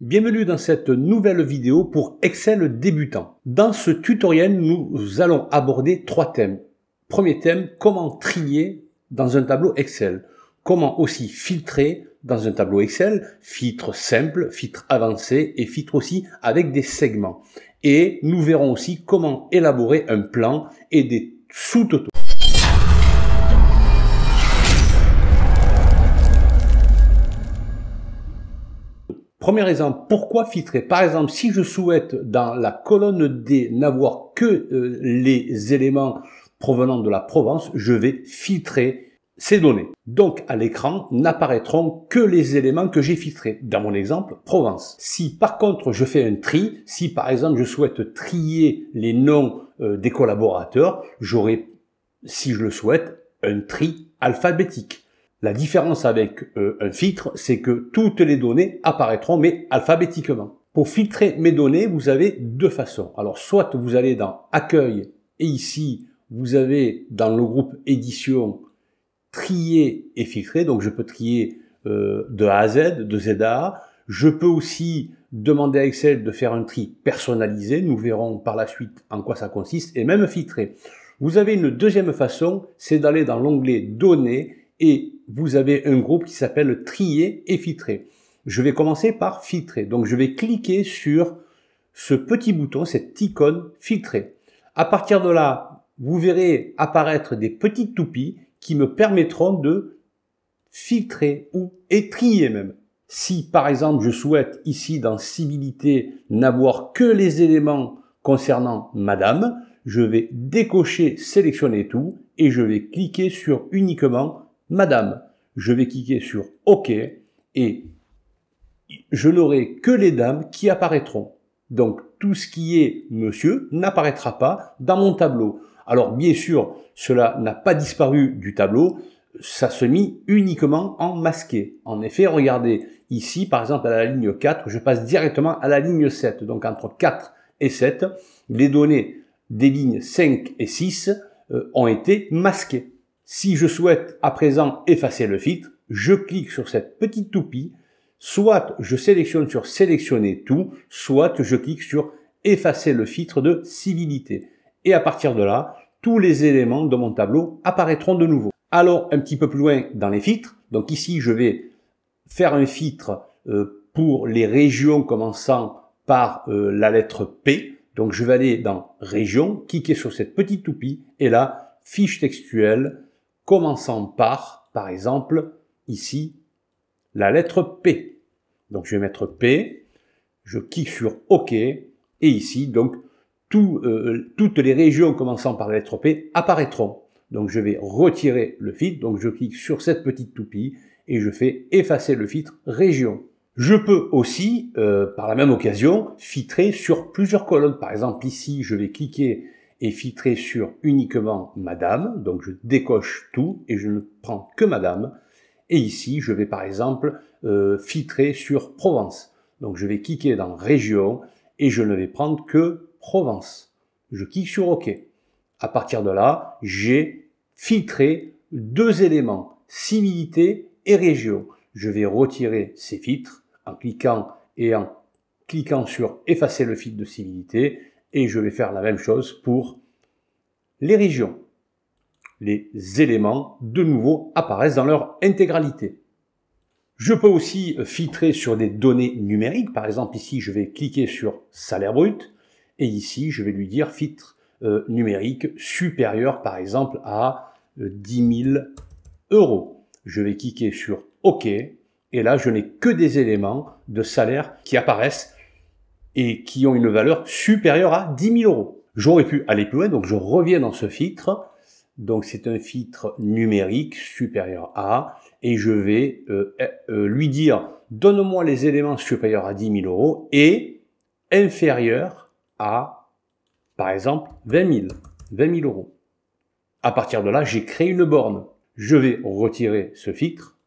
Bienvenue dans cette nouvelle vidéo pour Excel débutant. Dans ce tutoriel, nous allons aborder trois thèmes. Premier thème, comment trier dans un tableau Excel. Comment aussi filtrer dans un tableau Excel, filtre simple, filtre avancé et filtre aussi avec des segments. Et nous verrons aussi comment élaborer un plan et des sous totaux Premier exemple, pourquoi filtrer Par exemple, si je souhaite dans la colonne D n'avoir que euh, les éléments provenant de la Provence, je vais filtrer ces données. Donc à l'écran n'apparaîtront que les éléments que j'ai filtrés. Dans mon exemple, Provence. Si par contre je fais un tri, si par exemple je souhaite trier les noms euh, des collaborateurs, j'aurai, si je le souhaite, un tri alphabétique. La différence avec euh, un filtre, c'est que toutes les données apparaîtront, mais alphabétiquement. Pour filtrer mes données, vous avez deux façons. Alors, soit vous allez dans Accueil, et ici, vous avez dans le groupe Édition, Trier et filtrer. Donc, je peux trier euh, de A à Z, de Z à A. Je peux aussi demander à Excel de faire un tri personnalisé. Nous verrons par la suite en quoi ça consiste, et même filtrer. Vous avez une deuxième façon, c'est d'aller dans l'onglet Données et vous avez un groupe qui s'appelle trier et filtrer. Je vais commencer par filtrer. Donc je vais cliquer sur ce petit bouton, cette icône filtrer. À partir de là, vous verrez apparaître des petites toupies qui me permettront de filtrer ou étrier même. Si par exemple je souhaite ici dans civilité n'avoir que les éléments concernant madame, je vais décocher sélectionner tout et je vais cliquer sur uniquement Madame, je vais cliquer sur OK et je n'aurai que les dames qui apparaîtront. Donc tout ce qui est monsieur n'apparaîtra pas dans mon tableau. Alors bien sûr, cela n'a pas disparu du tableau, ça se mit uniquement en masqué. En effet, regardez, ici par exemple à la ligne 4, je passe directement à la ligne 7. Donc entre 4 et 7, les données des lignes 5 et 6 euh, ont été masquées. Si je souhaite à présent effacer le filtre, je clique sur cette petite toupie, soit je sélectionne sur sélectionner tout, soit je clique sur effacer le filtre de civilité. Et à partir de là, tous les éléments de mon tableau apparaîtront de nouveau. Alors, un petit peu plus loin dans les filtres, donc ici, je vais faire un filtre euh, pour les régions commençant par euh, la lettre P. Donc, je vais aller dans Régions », cliquer sur cette petite toupie, et là, Fiche textuelle, commençant par, par exemple, ici, la lettre P. Donc je vais mettre P, je clique sur OK, et ici, donc, euh, toutes les régions commençant par la lettre P apparaîtront. Donc je vais retirer le filtre, donc je clique sur cette petite toupie, et je fais effacer le filtre région. Je peux aussi, euh, par la même occasion, filtrer sur plusieurs colonnes. Par exemple, ici, je vais cliquer et filtré sur uniquement Madame, donc je décoche tout et je ne prends que Madame. Et ici, je vais par exemple euh, filtrer sur Provence. Donc je vais cliquer dans Région et je ne vais prendre que Provence. Je clique sur OK. À partir de là, j'ai filtré deux éléments, civilité et région. Je vais retirer ces filtres en cliquant et en cliquant sur effacer le filtre de civilité et je vais faire la même chose pour les régions. Les éléments, de nouveau, apparaissent dans leur intégralité. Je peux aussi filtrer sur des données numériques. Par exemple, ici, je vais cliquer sur salaire brut. Et ici, je vais lui dire filtre euh, numérique supérieur, par exemple, à 10 euh, 000 euros. Je vais cliquer sur OK. Et là, je n'ai que des éléments de salaire qui apparaissent et qui ont une valeur supérieure à 10 000 euros. J'aurais pu aller plus loin, donc je reviens dans ce filtre. Donc c'est un filtre numérique supérieur à, et je vais euh, euh, euh, lui dire, donne-moi les éléments supérieurs à 10 000 euros et inférieurs à, par exemple, 20 000, 20 000 euros. À partir de là, j'ai créé une borne. Je vais retirer ce filtre,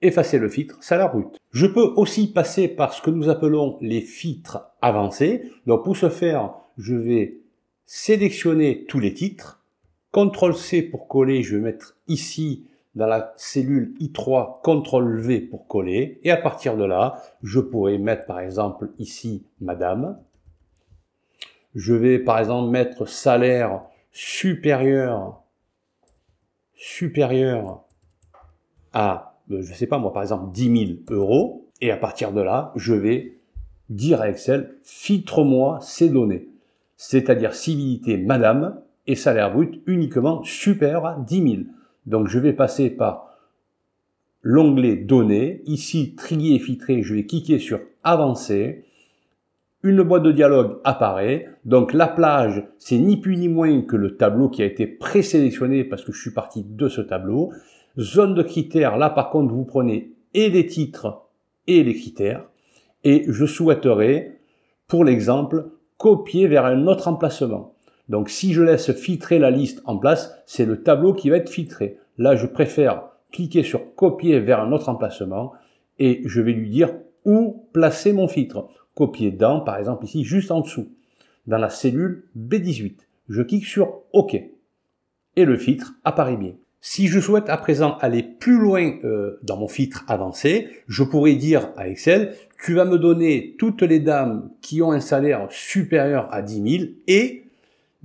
effacer le filtre, salaire brut. Je peux aussi passer par ce que nous appelons les filtres avancés. Donc pour ce faire, je vais sélectionner tous les titres. CTRL-C pour coller, je vais mettre ici dans la cellule I3, CTRL-V pour coller. Et à partir de là, je pourrais mettre par exemple ici Madame. Je vais par exemple mettre salaire supérieur, supérieur à euh, je sais pas moi, par exemple 10 000 euros, et à partir de là, je vais dire à Excel, filtre-moi ces données, c'est-à-dire civilité madame et salaire brut uniquement supérieur à 10 000. Donc je vais passer par l'onglet données, ici trier et filtrer, je vais cliquer sur avancer, une boîte de dialogue apparaît. Donc la plage, c'est ni plus ni moins que le tableau qui a été présélectionné parce que je suis parti de ce tableau. Zone de critères, là par contre, vous prenez et les titres et les critères. Et je souhaiterais, pour l'exemple, copier vers un autre emplacement. Donc si je laisse filtrer la liste en place, c'est le tableau qui va être filtré. Là, je préfère cliquer sur copier vers un autre emplacement et je vais lui dire où placer mon filtre. Copier dans, par exemple ici, juste en dessous, dans la cellule B18. Je clique sur OK et le filtre apparaît bien. Si je souhaite à présent aller plus loin euh, dans mon filtre avancé, je pourrais dire à Excel, tu vas me donner toutes les dames qui ont un salaire supérieur à 10 000 et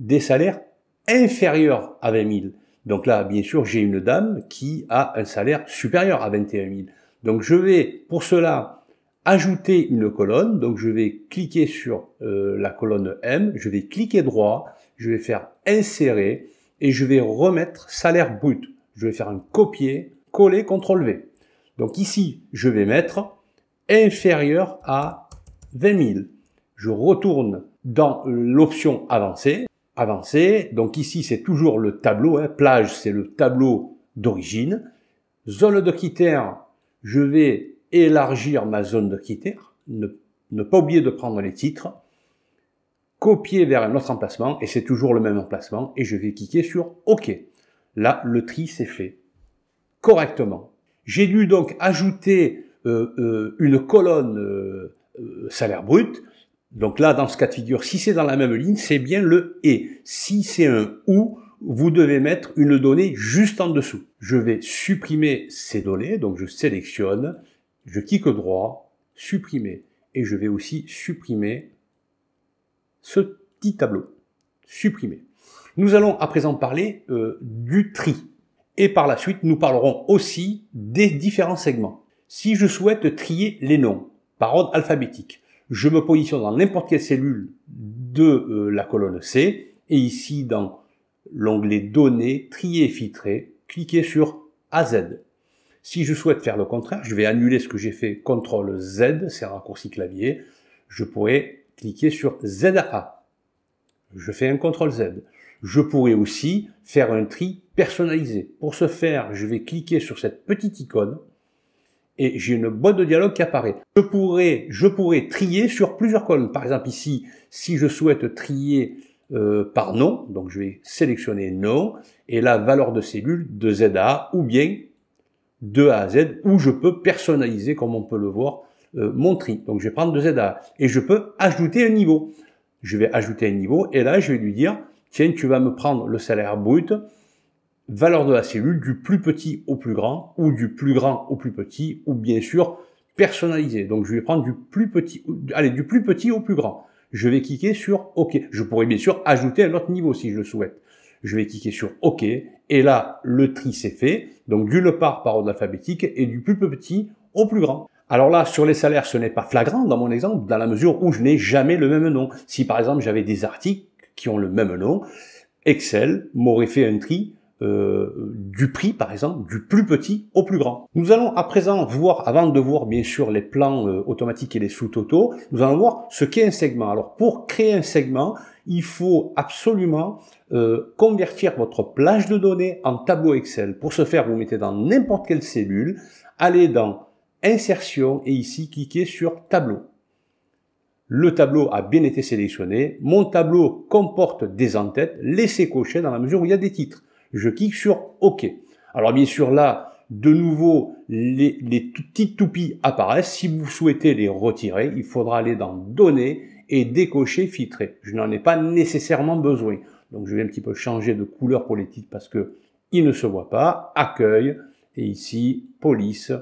des salaires inférieurs à 20 000. Donc là, bien sûr, j'ai une dame qui a un salaire supérieur à 21 000. Donc je vais, pour cela, ajouter une colonne. Donc je vais cliquer sur euh, la colonne M, je vais cliquer droit, je vais faire insérer et je vais remettre salaire brut. Je vais faire un copier, coller, CTRL V. Donc ici, je vais mettre inférieur à 20 000. Je retourne dans l'option avancée. Avancée, donc ici c'est toujours le tableau, hein. plage c'est le tableau d'origine. Zone de quitter, je vais élargir ma zone de quitter. ne pas oublier de prendre les titres copier vers un autre emplacement, et c'est toujours le même emplacement, et je vais cliquer sur OK. Là, le tri s'est fait correctement. J'ai dû donc ajouter euh, euh, une colonne euh, salaire brut. Donc là, dans ce cas de figure, si c'est dans la même ligne, c'est bien le et. Si c'est un ou, vous devez mettre une donnée juste en dessous. Je vais supprimer ces données, donc je sélectionne, je clique droit, supprimer, et je vais aussi supprimer ce petit tableau. supprimé. Nous allons à présent parler euh, du tri. Et par la suite, nous parlerons aussi des différents segments. Si je souhaite trier les noms par ordre alphabétique, je me positionne dans n'importe quelle cellule de euh, la colonne C et ici dans l'onglet Données, Trier et filtrer, cliquez sur AZ. Si je souhaite faire le contraire, je vais annuler ce que j'ai fait CTRL Z, c'est un raccourci clavier, je pourrais cliquer sur ZA. Je fais un CTRL Z. Je pourrais aussi faire un tri personnalisé. Pour ce faire, je vais cliquer sur cette petite icône et j'ai une boîte de dialogue qui apparaît. Je pourrais, trier sur plusieurs colonnes. Par exemple ici, si je souhaite trier euh, par nom, donc je vais sélectionner nom, et la valeur de cellule de ZA ou bien de A à Z, où je peux personnaliser, comme on peut le voir, euh, mon tri. Donc je vais prendre 2 et je peux ajouter un niveau. Je vais ajouter un niveau et là je vais lui dire, tiens, tu vas me prendre le salaire brut, valeur de la cellule, du plus petit au plus grand, ou du plus grand au plus petit, ou bien sûr personnalisé. Donc je vais prendre du plus petit, allez, du plus petit au plus grand. Je vais cliquer sur OK. Je pourrais bien sûr ajouter un autre niveau si je le souhaite. Je vais cliquer sur OK. Et là, le tri s'est fait. Donc du le part par ordre alphabétique et du plus petit au plus grand. Alors là, sur les salaires, ce n'est pas flagrant dans mon exemple, dans la mesure où je n'ai jamais le même nom. Si par exemple j'avais des articles qui ont le même nom, Excel m'aurait fait un tri euh, du prix, par exemple, du plus petit au plus grand. Nous allons à présent voir, avant de voir bien sûr les plans euh, automatiques et les sous-totaux, nous allons voir ce qu'est un segment. Alors pour créer un segment, il faut absolument euh, convertir votre plage de données en tableau Excel. Pour ce faire, vous mettez dans n'importe quelle cellule, allez dans Insertion et ici cliquer sur Tableau. Le tableau a bien été sélectionné. Mon tableau comporte des entêtes. Laissez cocher dans la mesure où il y a des titres. Je clique sur OK. Alors bien sûr là, de nouveau, les, les petites toupies apparaissent. Si vous souhaitez les retirer, il faudra aller dans Données et décocher Filtrer. Je n'en ai pas nécessairement besoin. Donc je vais un petit peu changer de couleur pour les titres parce que ils ne se voient pas. Accueil et ici Police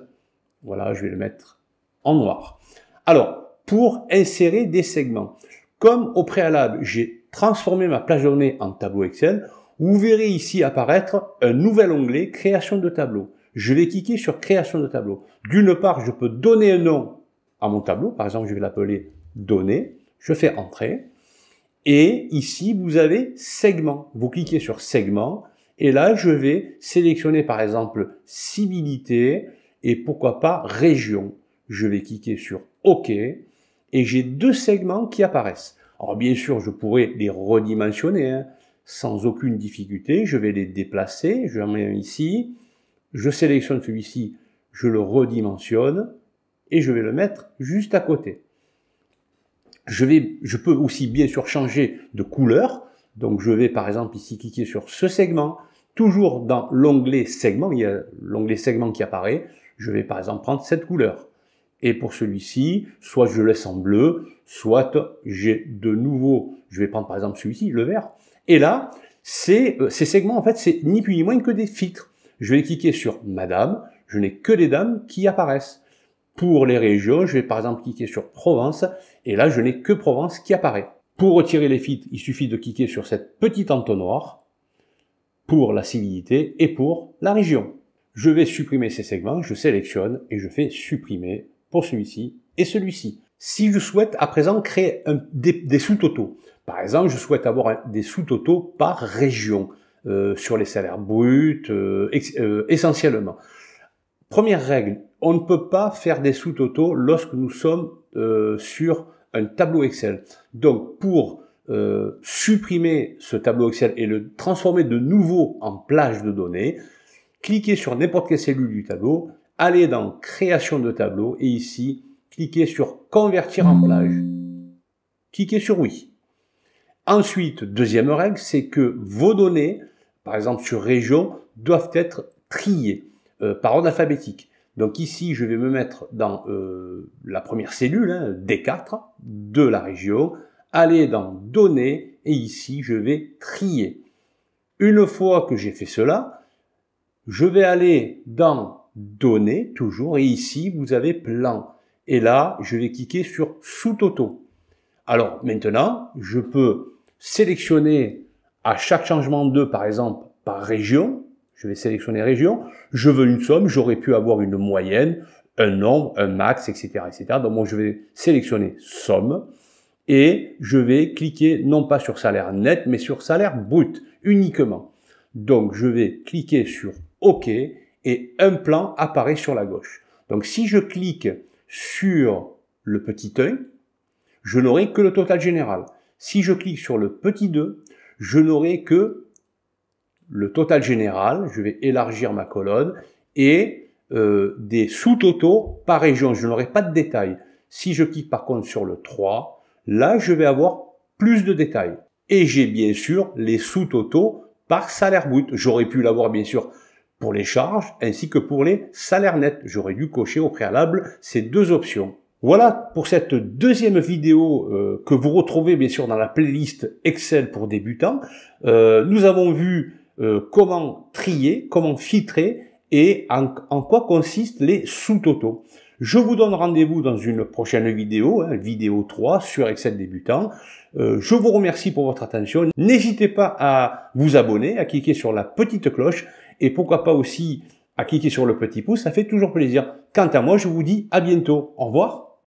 voilà, je vais le mettre en noir. Alors, pour insérer des segments, comme au préalable, j'ai transformé ma plage donnée en tableau Excel, vous verrez ici apparaître un nouvel onglet création de tableau. Je vais cliquer sur création de tableau. D'une part, je peux donner un nom à mon tableau. Par exemple, je vais l'appeler données. Je fais Entrer ». Et ici, vous avez segment. Vous cliquez sur segment. Et là, je vais sélectionner, par exemple, civilité et pourquoi pas région. Je vais cliquer sur OK et j'ai deux segments qui apparaissent. Alors bien sûr, je pourrais les redimensionner hein. sans aucune difficulté. Je vais les déplacer, je mets un ici, je sélectionne celui-ci, je le redimensionne et je vais le mettre juste à côté. Je, je peux aussi bien sûr changer de couleur. Donc je vais par exemple ici cliquer sur ce segment, toujours dans l'onglet segment, il y a l'onglet segment qui apparaît je vais par exemple prendre cette couleur. Et pour celui-ci, soit je laisse en bleu, soit j'ai de nouveau, je vais prendre par exemple celui-ci, le vert. Et là, ces, euh, ces segments, en fait, c'est ni plus ni moins que des filtres. Je vais cliquer sur Madame, je n'ai que des dames qui apparaissent. Pour les régions, je vais par exemple cliquer sur Provence, et là, je n'ai que Provence qui apparaît. Pour retirer les filtres, il suffit de cliquer sur cette petite entonnoir pour la civilité et pour la région. Je vais supprimer ces segments, je sélectionne et je fais supprimer pour celui-ci et celui-ci. Si je souhaite à présent créer un, des, sous-totaux, par exemple, je souhaite avoir des sous-totaux par région euh, sur les salaires bruts euh, euh, essentiellement. Première règle, on ne peut pas faire des sous-totaux lorsque nous sommes sur un tableau Excel. Donc pour supprimer ce tableau Excel et le transformer de nouveau en plage de données, cliquez sur n'importe quelle cellule du tableau, allez dans Création de tableau et ici, cliquez sur Convertir en plage. Cliquez sur Oui. Ensuite, deuxième règle, c'est que vos données, par exemple sur région, doivent être triées euh, par ordre alphabétique. Donc ici, je vais me mettre dans euh, la première cellule, hein, D4, de la région, allez dans Données, et ici, je vais trier. Une fois que j'ai fait cela, je vais aller dans Données, toujours, et ici, vous avez Plan. Et là, je vais cliquer sur sous auto Alors, maintenant, je peux sélectionner à chaque changement de, par exemple, par région. Je vais sélectionner région. Je veux une somme. J'aurais pu avoir une moyenne, un nombre, un max, etc., etc. Donc, moi, je vais sélectionner somme et je vais cliquer non pas sur salaire net, mais sur salaire brut uniquement. Donc, je vais cliquer sur OK, et un plan apparaît sur la gauche. Donc si je clique sur le petit 1, je n'aurai que le total général. Si je clique sur le petit 2, je n'aurai que le total général. Je vais élargir ma colonne et euh, des sous-totaux par région. Je n'aurai pas de détails. Si je clique par contre sur le 3, là je vais avoir plus de détails. Et j'ai bien sûr les sous-totaux par salaire brut. J'aurais pu l'avoir bien sûr pour les charges ainsi que pour les salaires nets. J'aurais dû cocher au préalable ces deux options. Voilà pour cette deuxième vidéo euh, que vous retrouvez bien sûr dans la playlist Excel pour débutants. Euh, nous avons vu euh, comment trier, comment filtrer et en, quoi consistent les sous-totaux. Je vous donne rendez-vous dans une prochaine vidéo, hein, vidéo 3 sur Excel débutant. je vous remercie pour votre attention. N'hésitez pas à vous abonner, à cliquer sur la petite cloche et pourquoi pas aussi à cliquer sur le petit pouce, ça fait toujours plaisir. Quant à moi, je vous dis à bientôt. Au revoir.